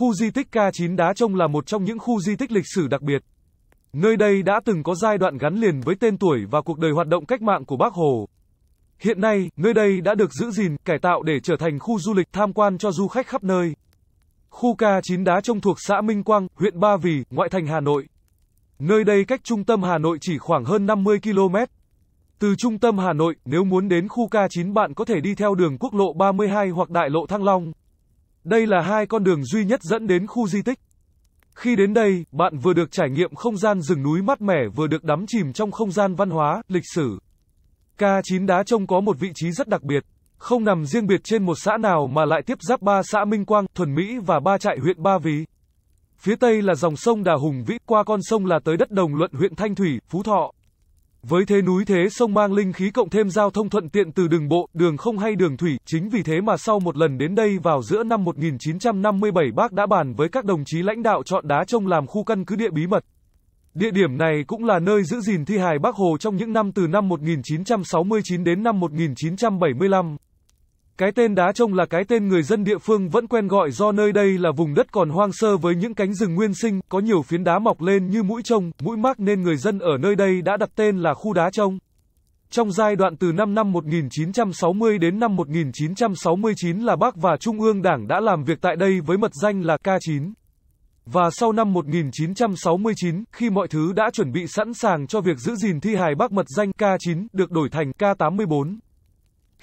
Khu di tích K9 Đá Trông là một trong những khu di tích lịch sử đặc biệt. Nơi đây đã từng có giai đoạn gắn liền với tên tuổi và cuộc đời hoạt động cách mạng của Bác Hồ. Hiện nay, nơi đây đã được giữ gìn, cải tạo để trở thành khu du lịch tham quan cho du khách khắp nơi. Khu K9 Đá Trông thuộc xã Minh Quang, huyện Ba Vì, ngoại thành Hà Nội. Nơi đây cách trung tâm Hà Nội chỉ khoảng hơn 50 km. Từ trung tâm Hà Nội, nếu muốn đến khu K9 bạn có thể đi theo đường quốc lộ 32 hoặc đại lộ Thăng Long. Đây là hai con đường duy nhất dẫn đến khu di tích. Khi đến đây, bạn vừa được trải nghiệm không gian rừng núi mát mẻ vừa được đắm chìm trong không gian văn hóa, lịch sử. K9 Đá Trông có một vị trí rất đặc biệt, không nằm riêng biệt trên một xã nào mà lại tiếp giáp ba xã Minh Quang, Thuần Mỹ và ba trại huyện Ba Vì. Phía tây là dòng sông Đà Hùng Vĩ, qua con sông là tới đất Đồng Luận huyện Thanh Thủy, Phú Thọ. Với thế núi thế sông mang linh khí cộng thêm giao thông thuận tiện từ đường bộ, đường không hay đường thủy, chính vì thế mà sau một lần đến đây vào giữa năm 1957 bác đã bàn với các đồng chí lãnh đạo chọn đá trông làm khu căn cứ địa bí mật. Địa điểm này cũng là nơi giữ gìn thi hài Bác Hồ trong những năm từ năm 1969 đến năm 1975. Cái tên đá trông là cái tên người dân địa phương vẫn quen gọi do nơi đây là vùng đất còn hoang sơ với những cánh rừng nguyên sinh, có nhiều phiến đá mọc lên như mũi trông, mũi mác nên người dân ở nơi đây đã đặt tên là khu đá trông. Trong giai đoạn từ năm năm 1960 đến năm 1969 là bắc và Trung ương Đảng đã làm việc tại đây với mật danh là K9. Và sau năm 1969, khi mọi thứ đã chuẩn bị sẵn sàng cho việc giữ gìn thi hài bắc mật danh K9 được đổi thành K84.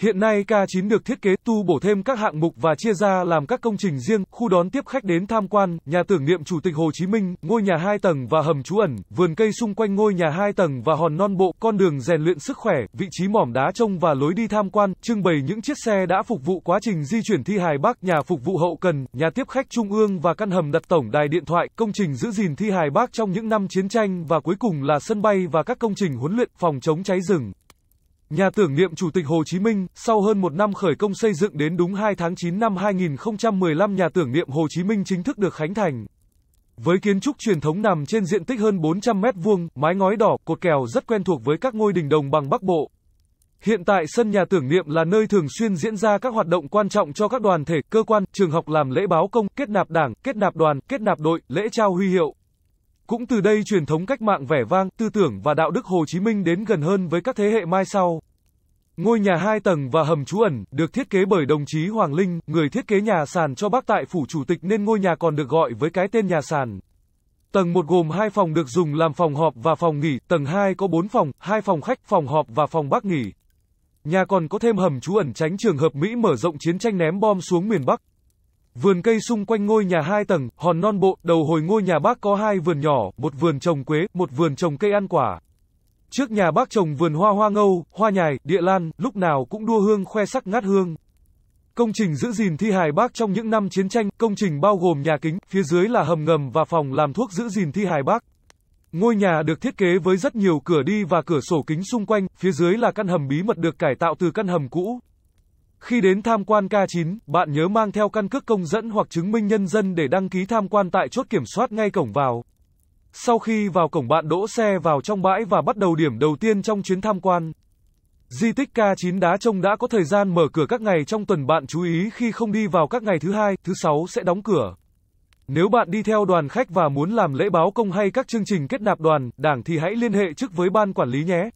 Hiện nay K9 được thiết kế tu bổ thêm các hạng mục và chia ra làm các công trình riêng, khu đón tiếp khách đến tham quan, nhà tưởng niệm Chủ tịch Hồ Chí Minh, ngôi nhà 2 tầng và hầm trú ẩn, vườn cây xung quanh ngôi nhà 2 tầng và hòn non bộ, con đường rèn luyện sức khỏe, vị trí mỏm đá trông và lối đi tham quan, trưng bày những chiếc xe đã phục vụ quá trình di chuyển thi hài bác, nhà phục vụ hậu cần, nhà tiếp khách trung ương và căn hầm đặt tổng đài điện thoại, công trình giữ gìn thi hài bác trong những năm chiến tranh và cuối cùng là sân bay và các công trình huấn luyện, phòng chống cháy rừng. Nhà tưởng niệm Chủ tịch Hồ Chí Minh, sau hơn một năm khởi công xây dựng đến đúng 2 tháng 9 năm 2015 nhà tưởng niệm Hồ Chí Minh chính thức được khánh thành. Với kiến trúc truyền thống nằm trên diện tích hơn 400 mét vuông, mái ngói đỏ, cột kèo rất quen thuộc với các ngôi đình đồng bằng Bắc Bộ. Hiện tại sân nhà tưởng niệm là nơi thường xuyên diễn ra các hoạt động quan trọng cho các đoàn thể, cơ quan, trường học làm lễ báo công, kết nạp đảng, kết nạp đoàn, kết nạp đội, lễ trao huy hiệu. Cũng từ đây truyền thống cách mạng vẻ vang, tư tưởng và đạo đức Hồ Chí Minh đến gần hơn với các thế hệ mai sau. Ngôi nhà hai tầng và hầm trú ẩn được thiết kế bởi đồng chí Hoàng Linh, người thiết kế nhà sàn cho bác tại phủ chủ tịch nên ngôi nhà còn được gọi với cái tên nhà sàn. Tầng 1 gồm 2 phòng được dùng làm phòng họp và phòng nghỉ, tầng 2 có 4 phòng, 2 phòng khách, phòng họp và phòng bác nghỉ. Nhà còn có thêm hầm trú ẩn tránh trường hợp Mỹ mở rộng chiến tranh ném bom xuống miền Bắc. Vườn cây xung quanh ngôi nhà hai tầng, hòn non bộ, đầu hồi ngôi nhà bác có hai vườn nhỏ, một vườn trồng quế, một vườn trồng cây ăn quả. Trước nhà bác trồng vườn hoa hoa ngâu, hoa nhài, địa lan, lúc nào cũng đua hương khoe sắc ngát hương. Công trình giữ gìn thi hài bác trong những năm chiến tranh, công trình bao gồm nhà kính, phía dưới là hầm ngầm và phòng làm thuốc giữ gìn thi hài bác. Ngôi nhà được thiết kế với rất nhiều cửa đi và cửa sổ kính xung quanh, phía dưới là căn hầm bí mật được cải tạo từ căn hầm cũ. Khi đến tham quan K9, bạn nhớ mang theo căn cước công dẫn hoặc chứng minh nhân dân để đăng ký tham quan tại chốt kiểm soát ngay cổng vào. Sau khi vào cổng bạn đỗ xe vào trong bãi và bắt đầu điểm đầu tiên trong chuyến tham quan. Di tích K9 Đá Trông đã có thời gian mở cửa các ngày trong tuần bạn chú ý khi không đi vào các ngày thứ hai, thứ sáu sẽ đóng cửa. Nếu bạn đi theo đoàn khách và muốn làm lễ báo công hay các chương trình kết nạp đoàn, đảng thì hãy liên hệ trước với ban quản lý nhé.